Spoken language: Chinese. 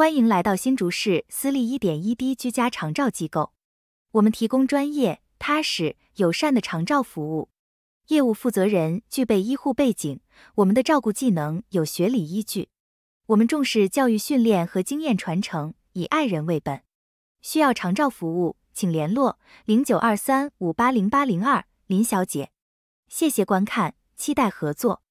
欢迎来到新竹市私立一点一滴居家长照机构。我们提供专业、踏实、友善的长照服务。业务负责人具备医护背景，我们的照顾技能有学理依据。我们重视教育训练和经验传承，以爱人为本。需要长照服务，请联络零九二三五八零八零二林小姐。谢谢观看，期待合作。